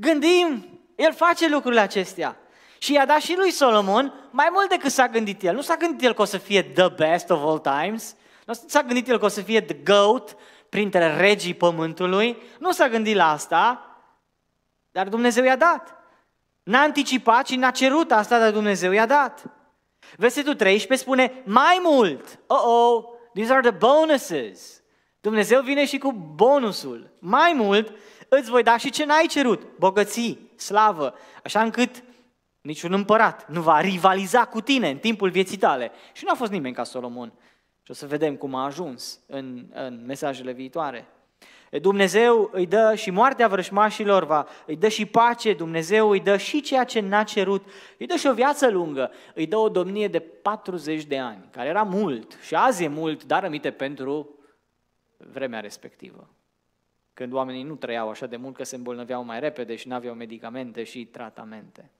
Gândim, el face lucrurile acestea. Și i-a dat și lui Solomon mai mult decât s-a gândit el. Nu s-a gândit el că o să fie the best of all times, nu s-a gândit el că o să fie the goat printre regii pământului, nu s-a gândit la asta, dar Dumnezeu i-a dat. N-a anticipat și n-a cerut asta, dar Dumnezeu i-a dat. Versetul 13 spune, mai mult, oh-oh, these are the bonuses. Dumnezeu vine și cu bonusul. Mai mult, îți voi da și ce n-ai cerut, bogății, slavă, așa încât niciun împărat nu va rivaliza cu tine în timpul vieții tale. Și nu a fost nimeni ca Solomon. Și o să vedem cum a ajuns în, în mesajele viitoare. Dumnezeu îi dă și moartea vrășmașilor, va, îi dă și pace, Dumnezeu îi dă și ceea ce n-a cerut, îi dă și o viață lungă, îi dă o domnie de 40 de ani, care era mult și azi e mult, dar aminte pentru vremea respectivă când oamenii nu trăiau așa de mult că se îmbolnăveau mai repede și nu aveau medicamente și tratamente.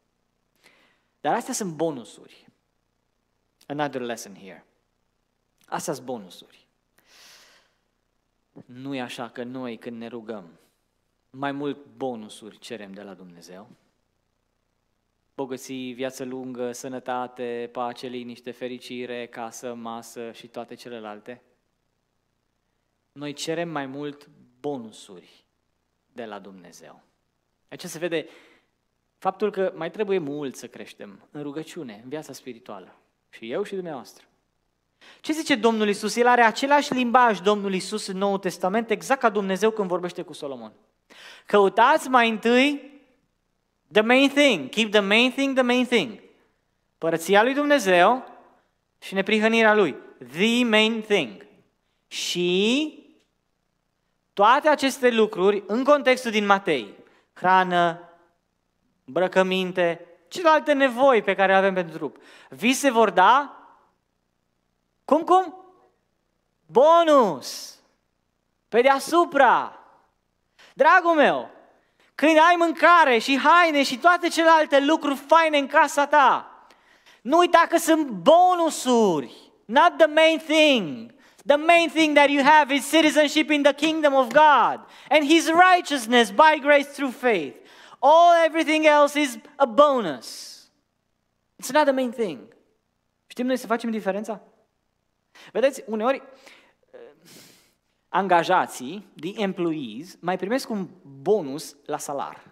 Dar astea sunt bonusuri. Another lesson here. Astea sunt bonusuri. Nu e așa că noi când ne rugăm, mai mult bonusuri cerem de la Dumnezeu. Bogății, viață lungă, sănătate, pace, liniște, fericire, casă, masă și toate celelalte. Noi cerem mai mult bonusuri de la Dumnezeu. Aici se vede faptul că mai trebuie mult să creștem în rugăciune, în viața spirituală. Și eu și dumneavoastră. Ce zice Domnul Isus? El are același limbaj Domnul Isus în Noul Testament, exact ca Dumnezeu când vorbește cu Solomon. Căutați mai întâi the main thing, keep the main thing the main thing. Părăția lui Dumnezeu și neprihănirea lui. The main thing. Și toate aceste lucruri în contextul din Matei, hrană, îmbrăcăminte, celelalte nevoi pe care le avem pentru trup, vi se vor da, cum, cum? Bonus! Pe deasupra! Dragul meu, când ai mâncare și haine și toate celelalte lucruri faine în casa ta, nu uita că sunt bonusuri, not the main thing. The main thing that you have is citizenship in the kingdom of God and his righteousness by grace through faith. All everything else is a bonus. It's not the main thing. Știm noi să facem diferența? Vedeți, uneori uh, angajații, the employees, mai primesc un bonus la salar.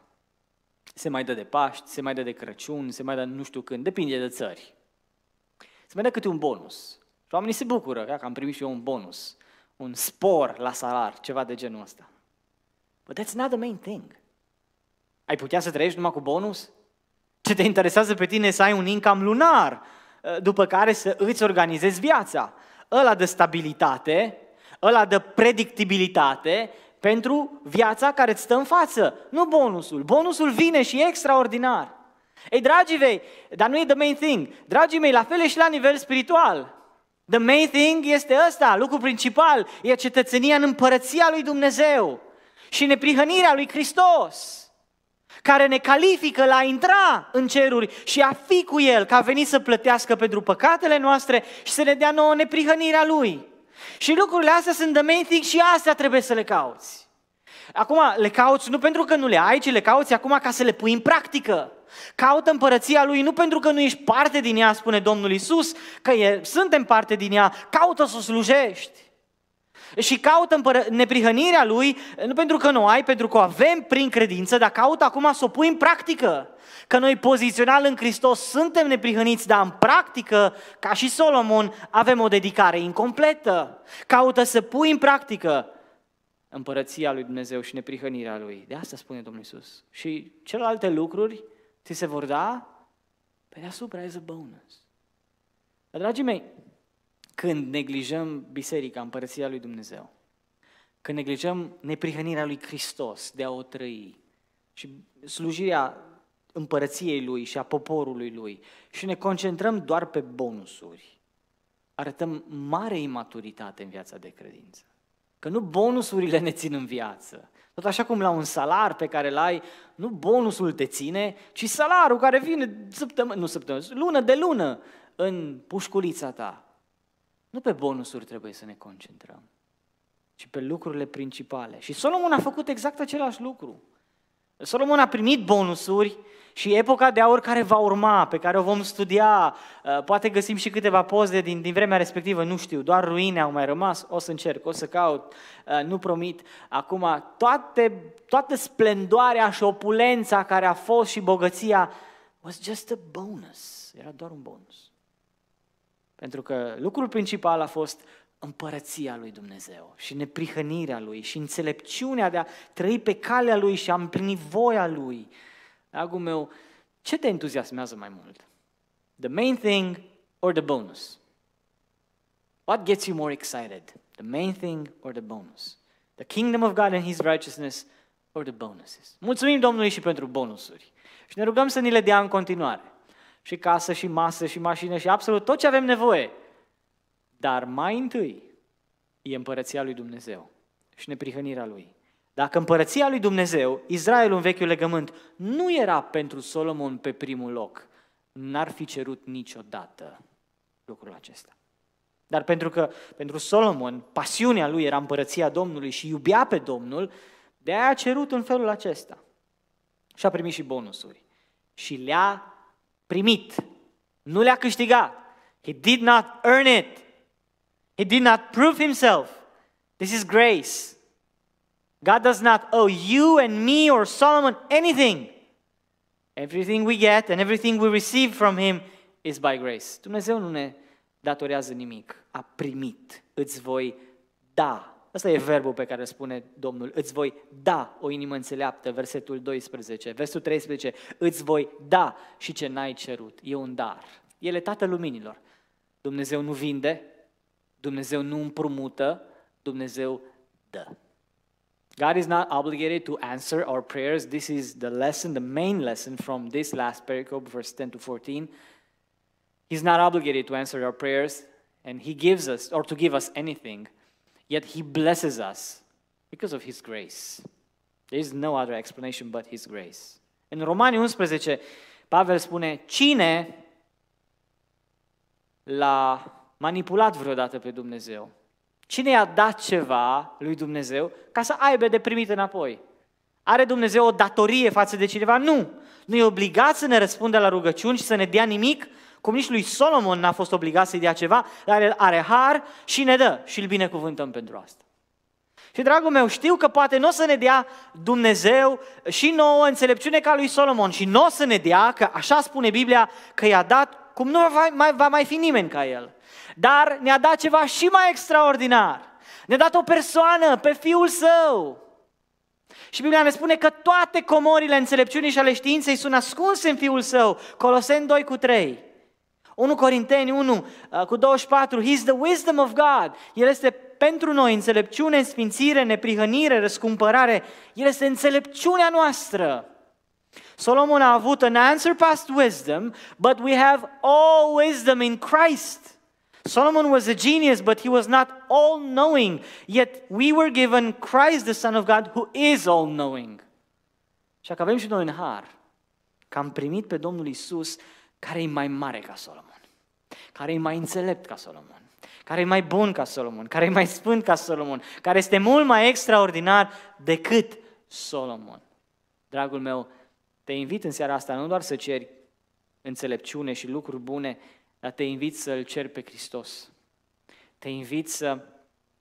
Se mai dă de Paști, se mai dă de Crăciun, se mai dă nu știu când, depinde de țări. Se mai dă câte un bonus. Și oamenii se bucură că am primit și eu un bonus, un spor la salar, ceva de genul ăsta. But that's not the main thing. Ai putea să trăiești numai cu bonus? Ce te interesează pe tine să ai un income lunar, ă, după care să îți organizezi viața. Ăla de stabilitate, ăla de predictibilitate pentru viața care îți stă în față, nu bonusul. Bonusul vine și e extraordinar. Ei, dragii mei, dar nu e the main thing. Dragii mei, la fel e și la nivel spiritual. The main thing este ăsta, lucru principal, e cetățenia în împărăția lui Dumnezeu și neprihănirea lui Hristos care ne califică la a intra în ceruri și a fi cu El, că a venit să plătească pentru păcatele noastre și să ne dea nouă neprihănirea Lui. Și lucrurile astea sunt the main thing și astea trebuie să le cauți. Acum, le cauți nu pentru că nu le ai, ci le cauți acum ca să le pui în practică. Caută împărăția lui nu pentru că nu ești parte din ea, spune Domnul Isus, că e, suntem parte din ea, caută să o slujești. Și caută împără- neprihănirea lui, nu pentru că nu ai, pentru că o avem prin credință, dar caută acum să o pui în practică. Că noi pozițional în Hristos suntem neprihăniți, dar în practică, ca și Solomon, avem o dedicare incompletă. Caută să pui în practică împărăția lui Dumnezeu și neprihănirea lui. De asta spune Domnul Isus. Și celelalte lucruri ți se vor da, pe păi deasupra is a bonus. Dar, dragii mei, când neglijăm biserica, împărăția lui Dumnezeu, când neglijăm neprihănirea lui Hristos de a o trăi și slujirea împărăției lui și a poporului lui și ne concentrăm doar pe bonusuri, arătăm mare imaturitate în viața de credință. Că nu bonusurile ne țin în viață, tot așa cum la un salar pe care îl ai, nu bonusul te ține, ci salarul care vine săptămână, nu săptămână, lună de lună în pușculița ta. Nu pe bonusuri trebuie să ne concentrăm, ci pe lucrurile principale. Și Solomon a făcut exact același lucru. Solomon a primit bonusuri, și epoca de aur care va urma, pe care o vom studia, uh, poate găsim și câteva poze din, din vremea respectivă, nu știu, doar ruine au mai rămas, o să încerc, o să caut, uh, nu promit. Acum, toate, toată splendoarea și opulența care a fost și bogăția was just a bonus, era doar un bonus. Pentru că lucrul principal a fost împărăția lui Dumnezeu și neprihănirea lui și înțelepciunea de a trăi pe calea lui și a împlini voia lui dragul meu, ce te entuziasmează mai mult? The main thing or the bonus? What gets you more excited? The main thing or the bonus? The kingdom of God and his righteousness or the bonuses? Mulțumim Domnului și pentru bonusuri. Și ne rugăm să ni le dea în continuare. Și casă, și masă, și mașină, și absolut tot ce avem nevoie. Dar mai întâi e împărăția lui Dumnezeu și neprihănirea lui. Dacă împărăția lui Dumnezeu, Israelul în vechiul legământ, nu era pentru Solomon pe primul loc, n-ar fi cerut niciodată lucrul acesta. Dar pentru că pentru Solomon pasiunea lui era împărăția Domnului și iubea pe Domnul, de aia a cerut în felul acesta. Și a primit și bonusuri. Și le-a primit. Nu le-a câștigat. He did not earn it. He did not prove himself. This is grace. God does not owe you and me or Solomon anything. Everything we get and everything we receive from Him is by grace. Dumnezeu nu ne datorează nimic. A primit. Îți voi da. Asta e verbul pe care spune Domnul. Îți voi da o inimă înțeleaptă, versetul 12. Versetul 13. Îți voi da și ce n-ai cerut. E un dar. El e Tatăl Luminilor. Dumnezeu nu vinde, Dumnezeu nu împrumută, Dumnezeu dă. God is not obligated to answer our prayers. This is the lesson, the main lesson from this last pericope, verse 10 to 14. He's not obligated to answer our prayers, and He gives us, or to give us anything, yet He blesses us because of His grace. There is no other explanation but His grace. În Romani 11, Pavel spune, cine l-a manipulat vreodată pe Dumnezeu? Cine i-a dat ceva lui Dumnezeu ca să aibă de primit înapoi? Are Dumnezeu o datorie față de cineva? Nu! Nu e obligat să ne răspundă la rugăciuni și să ne dea nimic, cum nici lui Solomon n-a fost obligat să-i dea ceva, dar el are har și ne dă și îl binecuvântăm pentru asta. Și dragul meu, știu că poate nu o să ne dea Dumnezeu și nouă înțelepciune ca lui Solomon și nu o să ne dea, că așa spune Biblia, că i-a dat cum nu va mai, va mai fi nimeni ca el. Dar ne-a dat ceva și mai extraordinar. Ne-a dat o persoană pe Fiul Său. Și Biblia ne spune că toate comorile înțelepciunii și ale științei sunt ascunse în Fiul Său. Coloseni 2 cu 3. 1 Corinteni 1 uh, cu 24. He's the wisdom of God. El este pentru noi înțelepciune, sfințire, neprihănire, răscumpărare. El este înțelepciunea noastră. Solomon a avut an unsurpassed wisdom, but we have all wisdom in Christ. Solomon was a genius, but he was not all knowing. Yet we were given Christ, the Son of God, who is all knowing. Și că avem și noi în har că am primit pe Domnul Isus, care e mai mare ca Solomon, care e mai înțelept ca Solomon, care e mai bun ca Solomon, care e mai sfânt ca Solomon, care este mult mai extraordinar decât Solomon. Dragul meu, te invit în seara asta nu doar să ceri înțelepciune și lucruri bune, dar te invit să-L ceri pe Hristos. Te invit să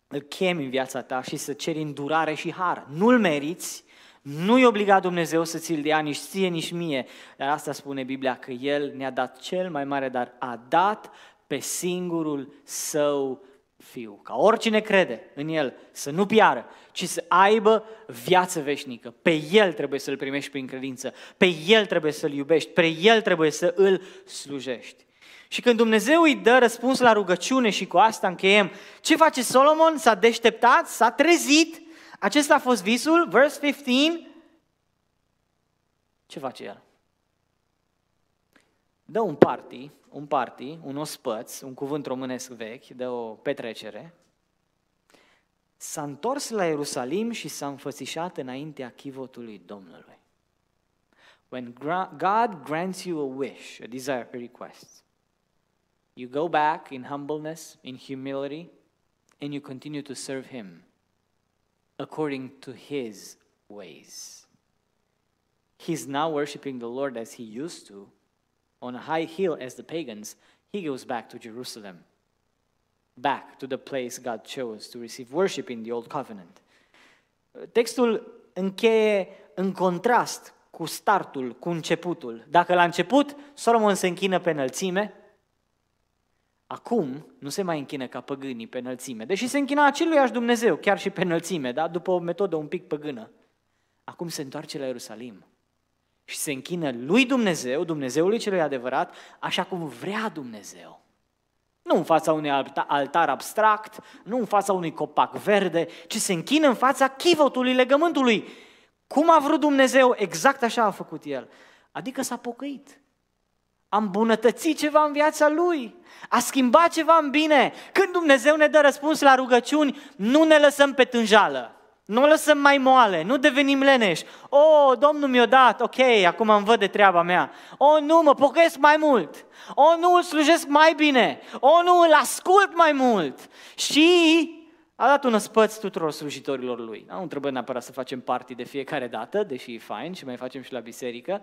îl chemi în viața ta și să ceri îndurare și har. Nu-L meriți, nu-i obligat Dumnezeu să ți-l dea nici ție, nici mie, dar asta spune Biblia, că El ne-a dat cel mai mare dar, a dat pe singurul Său Fiu. Ca oricine crede în El să nu piară, ci să aibă viață veșnică. Pe El trebuie să-L primești prin credință, pe El trebuie să-L iubești, pe El trebuie să-L slujești. Și când Dumnezeu îi dă răspuns la rugăciune și cu asta încheiem, ce face Solomon? S-a deșteptat, s-a trezit. Acesta a fost visul, verse 15. Ce face el? Dă un party, un party, un ospăț, un cuvânt românesc vechi, dă o petrecere. S-a întors la Ierusalim și s-a înfățișat înaintea chivotului Domnului. When God grants you a wish, a desire, a request, You go back in humbleness, in humility, and you continue to serve Him according to His ways. He's now worshiping the Lord as He used to on a high hill as the pagans. He goes back to Jerusalem, back to the place God chose to receive worship in the Old Covenant. Textul încheie în contrast cu startul, cu începutul. Dacă la început Solomon se închină pe înălțime, Acum nu se mai închină ca păgânii pe înălțime, deși se închina aceluiași Dumnezeu, chiar și pe înălțime, da? după o metodă un pic păgână. Acum se întoarce la Ierusalim și se închină lui Dumnezeu, Dumnezeului celui adevărat, așa cum vrea Dumnezeu. Nu în fața unui altar abstract, nu în fața unui copac verde, ci se închină în fața chivotului legământului. Cum a vrut Dumnezeu, exact așa a făcut el. Adică s-a pocăit a îmbunătățit ceva în viața lui, a schimbat ceva în bine. Când Dumnezeu ne dă răspuns la rugăciuni, nu ne lăsăm pe tânjală. Nu lăsăm mai moale, nu devenim leneși. O, oh, Domnul mi-a dat, ok, acum îmi văd de treaba mea. O, oh, nu, mă pocăiesc mai mult. O, oh, nu, îl slujesc mai bine. O, oh, nu, îl ascult mai mult. Și a dat un ospăț tuturor slujitorilor lui. Nu trebuie neapărat să facem party de fiecare dată, deși e fain și mai facem și la biserică,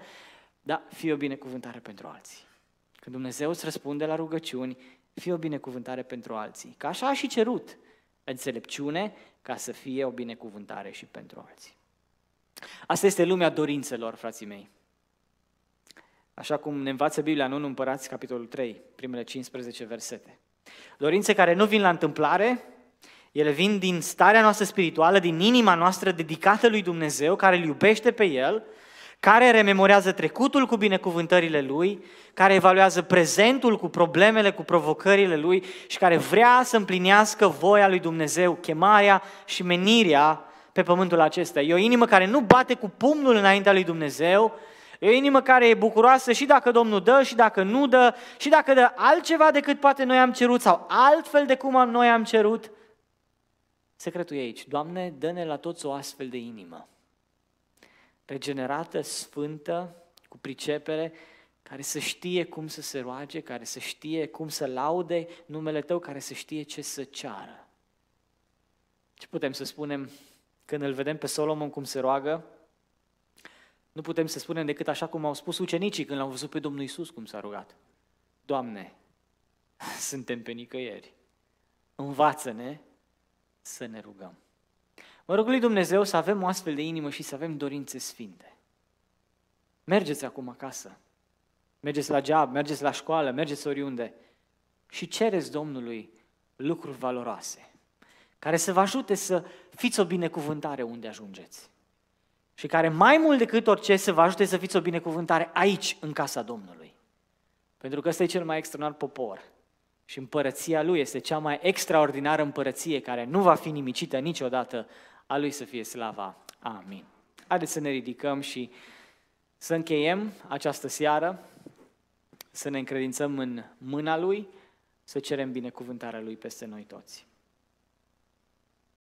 da, fie o binecuvântare pentru alții. Când Dumnezeu îți răspunde la rugăciuni, fie o binecuvântare pentru alții. Ca așa a și cerut înțelepciune ca să fie o binecuvântare și pentru alții. Asta este lumea dorințelor, frații mei. Așa cum ne învață Biblia în 1 Împărați, capitolul 3, primele 15 versete. Dorințe care nu vin la întâmplare, ele vin din starea noastră spirituală, din inima noastră dedicată lui Dumnezeu, care îl iubește pe El care rememorează trecutul cu binecuvântările lui, care evaluează prezentul cu problemele, cu provocările lui și care vrea să împlinească voia lui Dumnezeu, chemarea și menirea pe pământul acesta. E o inimă care nu bate cu pumnul înaintea lui Dumnezeu, e o inimă care e bucuroasă și dacă Domnul dă, și dacă nu dă, și dacă dă altceva decât poate noi am cerut sau altfel de cum noi am cerut. Secretul e aici. Doamne, dă-ne la toți o astfel de inimă regenerată, sfântă, cu pricepere, care să știe cum să se roage, care să știe cum să laude numele Tău, care să știe ce să ceară. Ce putem să spunem când îl vedem pe Solomon cum se roagă? Nu putem să spunem decât așa cum au spus ucenicii când l-au văzut pe Domnul Isus cum s-a rugat. Doamne, suntem pe nicăieri. Învață-ne să ne rugăm. Mă rog lui Dumnezeu să avem o astfel de inimă și să avem dorințe sfinte. Mergeți acum acasă, mergeți la job, mergeți la școală, mergeți oriunde și cereți Domnului lucruri valoroase care să vă ajute să fiți o binecuvântare unde ajungeți și care mai mult decât orice să vă ajute să fiți o binecuvântare aici, în casa Domnului. Pentru că ăsta e cel mai extraordinar popor și împărăția lui este cea mai extraordinară împărăție care nu va fi nimicită niciodată a Lui să fie slava. Amin. Haideți să ne ridicăm și să încheiem această seară, să ne încredințăm în mâna Lui, să cerem binecuvântarea Lui peste noi toți.